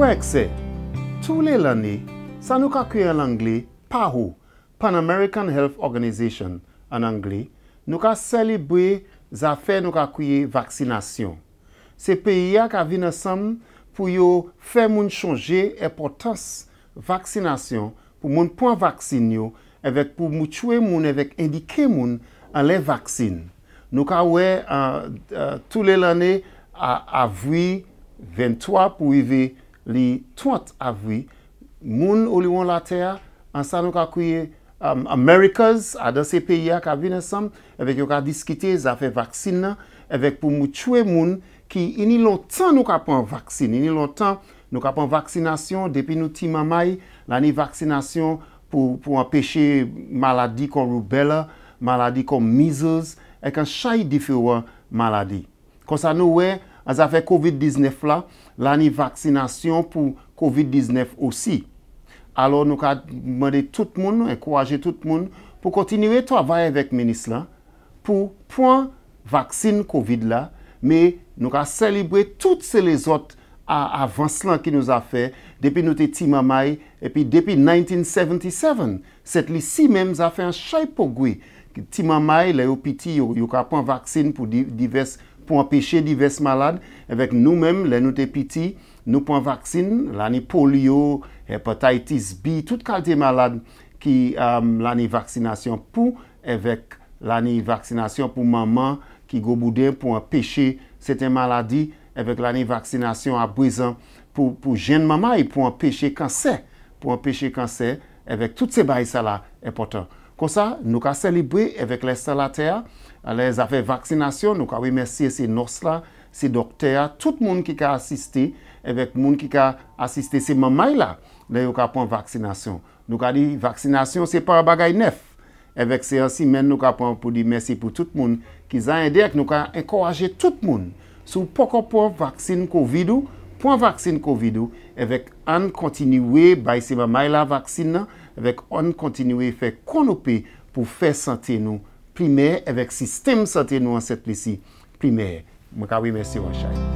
Wèk se, tou le lani, sa nou ka kweye l'Angli, pa ou, Pan American Health Organization an Angli, nou ka selebwe zafè nou ka kweye vaksinasyon. Se peyi ya ka vin asam pou yo fè moun chonje epotans vaksinasyon pou moun pou an vaksin yo, evèk pou mou chwe moun evèk indike moun an lè vaksin. Nou ka wè euh, euh, tou le lani avwi 23 pou yve vaksin. li twant avwi, moun ou li wan la teya, ansan nou ka kouye um, Amerikaz, adan se peyi ak avi nesan, evek yo ka diskite za fe vaksin nan, evek pou mou tchwe moun ki ini lontan nou ka pon vaksin, ini lontan nou ka pon vaksinasyon, depi nou ti mamay, lani vaksinasyon pou apeshe maladi kon rubella, maladi kon mizos, ek an chay difi wan maladi. Konsan nou we, An zafè COVID-19 la, la ni vaksinasyon pou COVID-19 osi. Alo nou ka mwede tout moun, ekwaje tout moun pou kontinye to avaye vek menis la, pou pon vaksin COVID la, me nou ka selebwe tout se le zot avans lan ki nou zafè, depi nou te Timamay, epi depi 1977, set li si menm zafè an chay pou gwi. Timamay, la yo piti, yo ka pon vaksin pou divers vaksin, pou an peche diverse malade evèk nou mèm lè nou te piti, nou pou an vaksin, lè ni polio, hepatitis B, tout kalte malade ki euh, lè ni vaksinasyon pou, evèk lè ni vaksinasyon pou maman ki go boudè, pou an peche sète maladi evèk lè ni vaksinasyon apwezan pou jèn mama e pou an peche kansè, pou an peche kansè evèk tout se bay sa la epotan. Kosa nou ka selebri evèk lèstè la tèya, lèz a fè vaksinasyon, nou ka wè mèsyè se nos la, se doktèya, tout moun ki ka asistè, evèk moun ki ka asistè se mamay la, lè yo ka pon vaksinasyon. Nou ka di vaksinasyon se pa bagay nef, evèk se ansi men nou ka pon pou di mèsyè pou tout moun, ki zan endèk nou ka enkorajè tout moun sou pokopon vaksin kovidou, pon vaksin kovidou, evèk an kontinuwe bay se mamay la vaksin nan. vek an kontinwe fe konopi pou fe sante nou primer, evek sistem sante nou an set plisi primer. Mwakawi mwensi wansha.